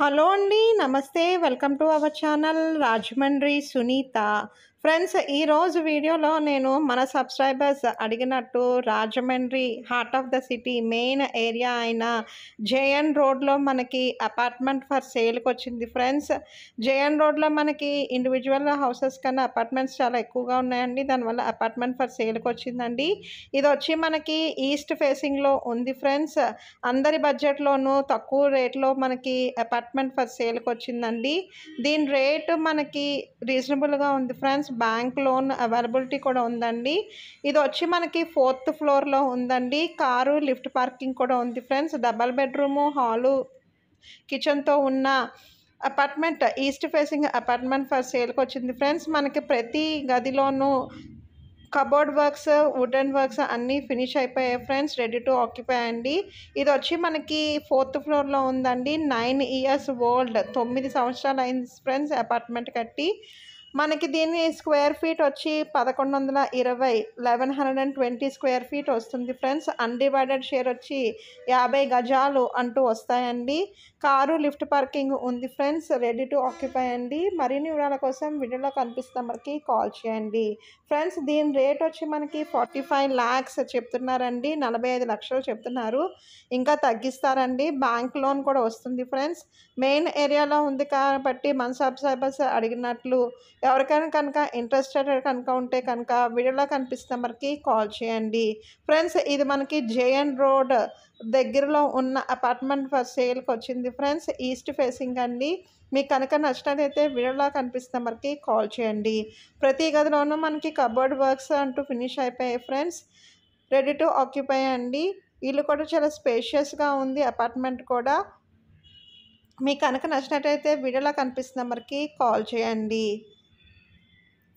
hello అండి నమస్తే welcome to our channel Rajahmundry Sunitha friends ఈరోజు వీడియోలో నేను మన సబ్స్క్రైబర్స్ అడిగినట్టు Rajahmundry heart of the city main area అయిన జేఎన్ రోడ్లో మనకి అపార్ట్మెంట్ ఫర్ సేల్కి వచ్చింది ఫ్రెండ్స్ జేఎన్ రోడ్లో మనకి ఇండివిజువల్ హౌసెస్ కన్నా అపార్ట్మెంట్స్ చాలా ఎక్కువగా ఉన్నాయండి దానివల్ల అపార్ట్మెంట్ ఫర్ సేల్కి వచ్చిందండి ఇది వచ్చి మనకి ఈస్ట్ ఫేసింగ్లో ఉంది ఫ్రెండ్స్ అందరి బడ్జెట్లోనూ తక్కువ రేట్లో మనకి అపార్ట్మెంట్ ఫర్ సేల్కి వచ్చిందండి దీని రేటు మనకి రీజనబుల్గా ఉంది ఫ్రెండ్స్ బ్యాంక్ లోన్ అవైలబిలిటీ కూడా ఉందండి ఇది వచ్చి మనకి ఫోర్త్ ఫ్లోర్లో ఉందండి కారు లిఫ్ట్ పార్కింగ్ కూడా ఉంది ఫ్రెండ్స్ డబల్ బెడ్రూము హాలు కిచెన్తో ఉన్న apartment east facing apartment for సేల్కి వచ్చింది ఫ్రెండ్స్ మనకి ప్రతి గదిలోనూ కబోర్డ్ వర్క్స్ వుడెన్ వర్క్స్ అన్నీ ఫినిష్ అయిపోయాయి ఫ్రెండ్స్ రెడీ టు ఆక్యుపై అండి ఇది వచ్చి మనకి ఫోర్త్ ఫ్లోర్లో ఉందండి నైన్ ఇయర్స్ ఓల్డ్ తొమ్మిది సంవత్సరాలు అయింది ఫ్రెండ్స్ అపార్ట్మెంట్ కట్టి మనకి దీని స్క్వేర్ ఫీట్ వచ్చి పదకొండు వందల ఇరవై eleven hundred and twenty square feet వస్తుంది ఫ్రెండ్స్ అన్డివైడెడ్ షేర్ వచ్చి యాభై గజాలు అంటూ వస్తాయండి కారు లిఫ్ట్ పార్కింగ్ ఉంది ఫ్రెండ్స్ రెడీ టు ఆక్యుపై అండి మరిన్ని వివరాల కోసం వీడియోలో కనిపిస్తే మనకి కాల్ చేయండి ఫ్రెండ్స్ దీని రేట్ వచ్చి మనకి ఫార్టీ ఫైవ్ ల్యాక్స్ చెప్తున్నారండి నలభై ఐదు లక్షలు చెప్తున్నారు ఇంకా తగ్గిస్తారండి బ్యాంక్ లోన్ కూడా వస్తుంది ఫ్రెండ్స్ మెయిన్ ఏరియాలో ఉంది కాబట్టి మన సబ్ అడిగినట్లు ఎవరికైనా కనుక ఇంట్రెస్టెడ్ కనుక ఉంటే కనుక వీడియోలో కనిపిస్తున్న మనకి కాల్ చేయండి ఫ్రెండ్స్ ఇది మనకి జేఎన్ రోడ్ దగ్గరలో ఉన్న అపార్ట్మెంట్ ఫర్ సేల్కి వచ్చింది ఫ్రెండ్స్ ఈస్ట్ ఫేసింగ్ అండి మీకు కనుక అయితే వీడియోలో కనిపిస్తున్న మనకి కాల్ చేయండి ప్రతి గదిలోనూ మనకి కబోర్డ్ వర్క్స్ అంటూ ఫినిష్ అయిపోయాయి ఫ్రెండ్స్ రెడీ టు ఆక్యుపై అండి ఇల్లు కూడా చాలా స్పేషియస్గా ఉంది అపార్ట్మెంట్ కూడా మీకు కనుక నచ్చినట్టయితే వీడియోలో కనిపిస్తున్న మరికి కాల్ చేయండి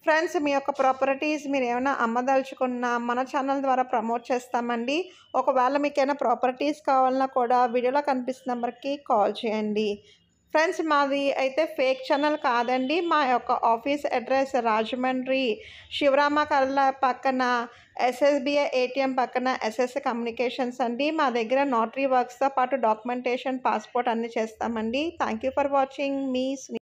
ఫ్రెండ్స్ మీ యొక్క ప్రాపర్టీస్ మీరు ఏమైనా అమ్మదలుచుకున్నా మన ఛానల్ ద్వారా ప్రమోట్ చేస్తామండి ఒకవేళ మీకైనా ప్రాపర్టీస్ కావాలన్నా కూడా వీడియోలో కనిపిస్తున్న నెంబర్కి కాల్ చేయండి ఫ్రెండ్స్ మాది అయితే ఫేక్ ఛానల్ కాదండి మా యొక్క ఆఫీస్ అడ్రస్ రాజమండ్రి శివరామ కర్ల పక్కన ఎస్ఎస్బిఐ ఏటీఎం పక్కన ఎస్ఎస్ కమ్యూనికేషన్స్ అండి మా దగ్గర నోటరీ వర్క్స్తో పాటు డాక్యుమెంటేషన్ పాస్పోర్ట్ అన్నీ చేస్తామండి thank you for watching me